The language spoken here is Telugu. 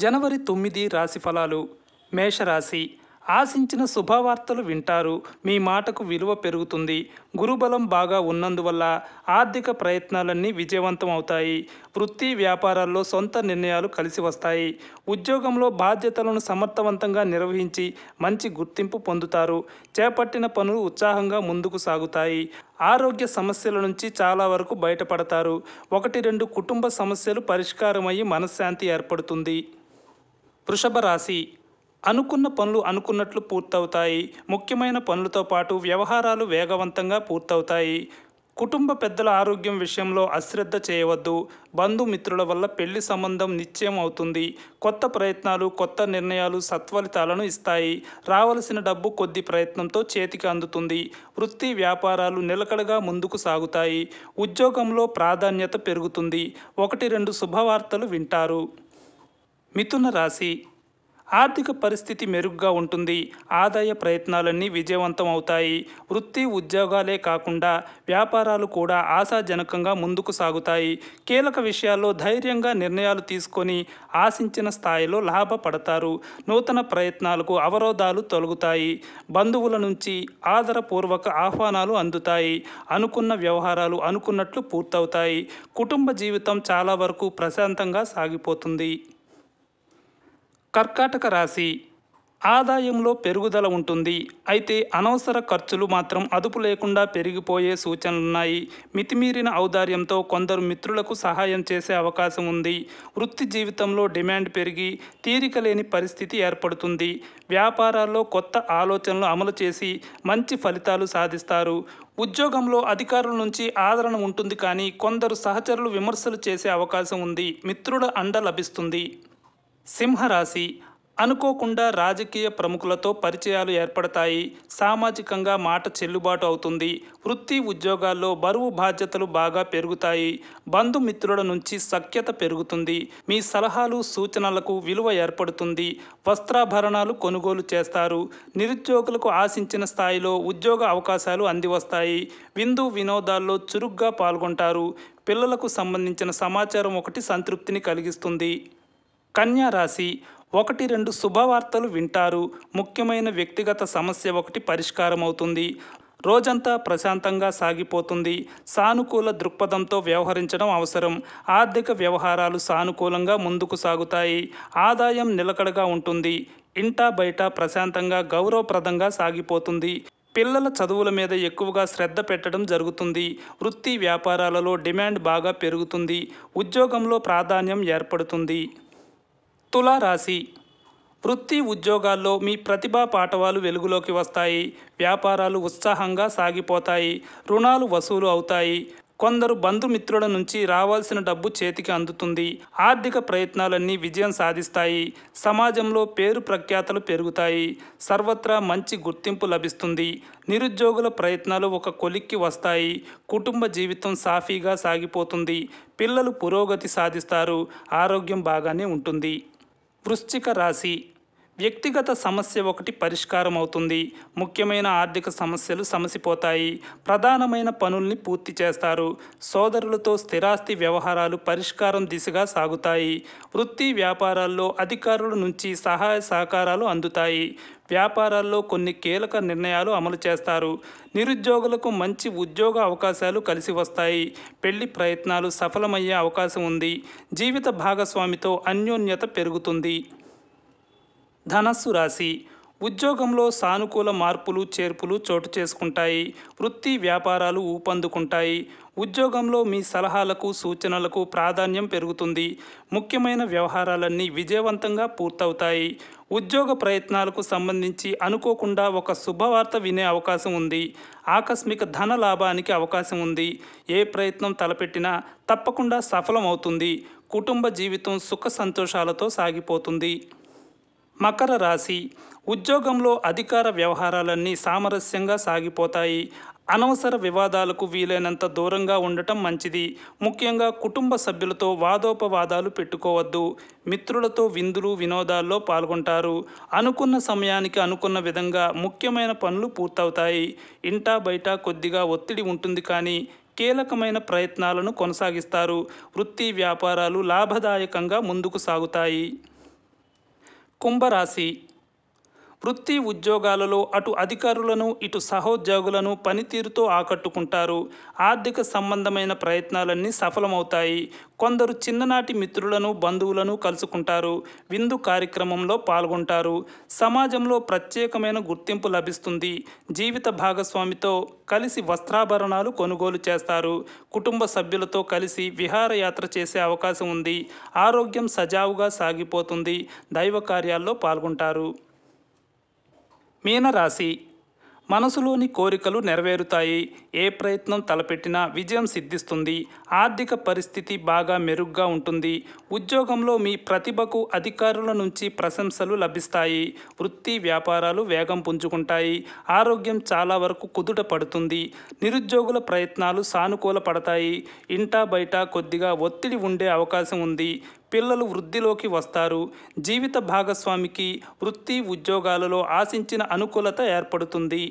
జనవరి తొమ్మిది రాశి ఫలాలు మేషరాశి ఆశించిన శుభవార్తలు వింటారు మీ మాటకు విలువ పెరుగుతుంది గురుబలం బాగా ఉన్నందువల్ల ఆర్థిక ప్రయత్నాలన్నీ విజయవంతం అవుతాయి వృత్తి వ్యాపారాల్లో సొంత నిర్ణయాలు కలిసి వస్తాయి ఉద్యోగంలో బాధ్యతలను సమర్థవంతంగా నిర్వహించి మంచి గుర్తింపు పొందుతారు చేపట్టిన పనులు ఉత్సాహంగా ముందుకు సాగుతాయి ఆరోగ్య సమస్యల నుంచి చాలా వరకు బయటపడతారు ఒకటి రెండు కుటుంబ సమస్యలు పరిష్కారమయ్యి మనశ్శాంతి ఏర్పడుతుంది వృషభ రాశి అనుకున్న పనులు అనుకున్నట్లు పూర్తవుతాయి ముఖ్యమైన పనులతో పాటు వ్యవహారాలు వేగవంతంగా పూర్తవుతాయి కుటుంబ పెద్దల ఆరోగ్యం విషయంలో అశ్రద్ధ చేయవద్దు బంధుమిత్రుల వల్ల పెళ్లి సంబంధం నిశ్చయం అవుతుంది కొత్త ప్రయత్నాలు కొత్త నిర్ణయాలు సత్ఫలితాలను ఇస్తాయి రావలసిన డబ్బు కొద్ది ప్రయత్నంతో చేతికి అందుతుంది వృత్తి వ్యాపారాలు నిలకడగా ముందుకు సాగుతాయి ఉద్యోగంలో ప్రాధాన్యత పెరుగుతుంది ఒకటి రెండు శుభవార్తలు వింటారు మిథున రాశి ఆర్థిక పరిస్థితి మెరుగ్గా ఉంటుంది ఆదాయ ప్రయత్నాలన్నీ విజయవంతం అవుతాయి వృత్తి ఉద్యోగాలే కాకుండా వ్యాపారాలు కూడా ఆశాజనకంగా ముందుకు సాగుతాయి కీలక విషయాల్లో ధైర్యంగా నిర్ణయాలు తీసుకొని ఆశించిన స్థాయిలో లాభపడతారు నూతన ప్రయత్నాలకు అవరోధాలు తొలగుతాయి బంధువుల నుంచి ఆదరపూర్వక ఆహ్వానాలు అందుతాయి అనుకున్న వ్యవహారాలు అనుకున్నట్లు పూర్తవుతాయి కుటుంబ జీవితం చాలా వరకు ప్రశాంతంగా సాగిపోతుంది కర్కాటక రాశి ఆదాయంలో పెరుగుదల ఉంటుంది అయితే అనవసర ఖర్చులు మాత్రం అదుపు లేకుండా పెరిగిపోయే సూచనలున్నాయి మితిమీరిన ఔదార్యంతో కొందరు మిత్రులకు సహాయం చేసే అవకాశం ఉంది వృత్తి జీవితంలో డిమాండ్ పెరిగి తీరిక లేని పరిస్థితి ఏర్పడుతుంది వ్యాపారాల్లో కొత్త ఆలోచనలు అమలు చేసి మంచి ఫలితాలు సాధిస్తారు ఉద్యోగంలో అధికారుల నుంచి ఆదరణ ఉంటుంది కానీ కొందరు సహచరులు విమర్శలు చేసే అవకాశం ఉంది మిత్రుల అండ లభిస్తుంది సింహరాశి అనుకోకుండా రాజకీయ ప్రముఖులతో పరిచయాలు ఏర్పడతాయి సామాజికంగా మాట చెల్లుబాటు అవుతుంది వృత్తి ఉద్యోగాల్లో బరువు బాధ్యతలు బాగా పెరుగుతాయి బంధుమిత్రుల నుంచి సఖ్యత పెరుగుతుంది మీ సలహాలు సూచనలకు విలువ ఏర్పడుతుంది వస్త్రాభరణాలు కొనుగోలు చేస్తారు నిరుద్యోగులకు ఆశించిన స్థాయిలో ఉద్యోగ అవకాశాలు అందివస్తాయి విందు వినోదాల్లో చురుగ్గా పాల్గొంటారు పిల్లలకు సంబంధించిన సమాచారం ఒకటి సంతృప్తిని కలిగిస్తుంది కన్యా రాశి ఒకటి రెండు శుభవార్తలు వింటారు ముఖ్యమైన వ్యక్తిగత సమస్య ఒకటి పరిష్కారం అవుతుంది రోజంతా ప్రశాంతంగా సాగిపోతుంది సానుకూల దృక్పథంతో వ్యవహరించడం అవసరం ఆర్థిక వ్యవహారాలు సానుకూలంగా ముందుకు సాగుతాయి ఆదాయం నిలకడగా ఉంటుంది ఇంటా బయట ప్రశాంతంగా గౌరవప్రదంగా సాగిపోతుంది పిల్లల చదువుల మీద ఎక్కువగా శ్రద్ధ పెట్టడం జరుగుతుంది వృత్తి వ్యాపారాలలో డిమాండ్ బాగా పెరుగుతుంది ఉద్యోగంలో ప్రాధాన్యం ఏర్పడుతుంది తులారాశి వృత్తి ఉద్యోగాల్లో మీ ప్రతిభా పాటవాలు వెలుగులోకి వస్తాయి వ్యాపారాలు ఉత్సాహంగా సాగిపోతాయి రుణాలు వసూలు అవుతాయి కొందరు బంధుమిత్రుల నుంచి రావాల్సిన డబ్బు చేతికి అందుతుంది ఆర్థిక ప్రయత్నాలన్నీ విజయం సాధిస్తాయి సమాజంలో పేరు ప్రఖ్యాతలు పెరుగుతాయి సర్వత్రా మంచి గుర్తింపు లభిస్తుంది నిరుద్యోగుల ప్రయత్నాలు ఒక కొలిక్కి వస్తాయి కుటుంబ జీవితం సాఫీగా సాగిపోతుంది పిల్లలు పురోగతి సాధిస్తారు ఆరోగ్యం బాగానే ఉంటుంది వృశ్చిక రాశి వ్యక్తిగత సమస్య ఒకటి పరిష్కారం అవుతుంది ముఖ్యమైన ఆర్థిక సమస్యలు సమసిపోతాయి ప్రధానమైన పనుల్ని పూర్తి చేస్తారు సోదరులతో స్థిరాస్తి వ్యవహారాలు పరిష్కారం దిశగా సాగుతాయి వృత్తి వ్యాపారాల్లో అధికారుల నుంచి సహాయ సహకారాలు అందుతాయి వ్యాపారాల్లో కొన్ని కీలక నిర్ణయాలు అమలు చేస్తారు నిరుద్యోగులకు మంచి ఉద్యోగ అవకాశాలు కలిసి వస్తాయి పెళ్లి ప్రయత్నాలు సఫలమయ్యే అవకాశం ఉంది జీవిత భాగస్వామితో అన్యోన్యత పెరుగుతుంది ధనస్సు రాశి ఉద్యోగంలో సానుకూల మార్పులు చేర్పులు చోటు చేసుకుంటాయి వృత్తి వ్యాపారాలు ఊపందుకుంటాయి ఉద్యోగంలో మీ సలహాలకు సూచనలకు ప్రాధాన్యం పెరుగుతుంది ముఖ్యమైన వ్యవహారాలన్నీ విజయవంతంగా పూర్తవుతాయి ఉద్యోగ ప్రయత్నాలకు సంబంధించి అనుకోకుండా ఒక శుభవార్త వినే అవకాశం ఉంది ఆకస్మిక ధన లాభానికి అవకాశం ఉంది ఏ ప్రయత్నం తలపెట్టినా తప్పకుండా సఫలమవుతుంది కుటుంబ జీవితం సుఖ సంతోషాలతో సాగిపోతుంది మకర రాశి ఉద్యోగంలో అధికార వ్యవహారాలన్నీ సామరస్యంగా సాగిపోతాయి అనవసర వివాదాలకు వీలైనంత దూరంగా ఉండటం మంచిది ముఖ్యంగా కుటుంబ సభ్యులతో వాదోపవాదాలు పెట్టుకోవద్దు మిత్రులతో విందులు వినోదాల్లో పాల్గొంటారు అనుకున్న సమయానికి అనుకున్న విధంగా ముఖ్యమైన పనులు పూర్తవుతాయి ఇంటా బయట కొద్దిగా ఒత్తిడి ఉంటుంది కానీ కీలకమైన ప్రయత్నాలను కొనసాగిస్తారు వృత్తి వ్యాపారాలు లాభదాయకంగా ముందుకు సాగుతాయి கும்பராசி వృత్తి ఉద్యోగాలలో అటు అధికారులను ఇటు సహోద్యోగులను పనితీరుతో ఆకట్టుకుంటారు ఆర్థిక సంబంధమైన ప్రయత్నాలన్నీ సఫలమవుతాయి కొందరు చిన్ననాటి మిత్రులను బంధువులను కలుసుకుంటారు విందు కార్యక్రమంలో పాల్గొంటారు సమాజంలో ప్రత్యేకమైన గుర్తింపు లభిస్తుంది జీవిత భాగస్వామితో కలిసి వస్త్రాభరణాలు కొనుగోలు చేస్తారు కుటుంబ సభ్యులతో కలిసి విహారయాత్ర చేసే అవకాశం ఉంది ఆరోగ్యం సజావుగా సాగిపోతుంది దైవ కార్యాల్లో పాల్గొంటారు మీనరాశి మనసులోని కోరికలు నెరవేరుతాయి ఏ ప్రయత్నం తలపెట్టినా విజయం సిద్ధిస్తుంది ఆర్థిక పరిస్థితి బాగా మెరుగ్గా ఉంటుంది ఉద్యోగంలో మీ ప్రతిభకు అధికారుల నుంచి ప్రశంసలు లభిస్తాయి వృత్తి వ్యాపారాలు వేగం పుంజుకుంటాయి ఆరోగ్యం చాలా వరకు కుదుట పడుతుంది నిరుద్యోగుల ప్రయత్నాలు సానుకూల పడతాయి ఇంటా బయట కొద్దిగా ఒత్తిడి ఉండే అవకాశం ఉంది పిల్లలు వృద్ధిలోకి వస్తారు జీవిత భాగస్వామికి వృత్తి ఉద్యోగాలలో ఆశించిన అనుకూలత ఏర్పడుతుంది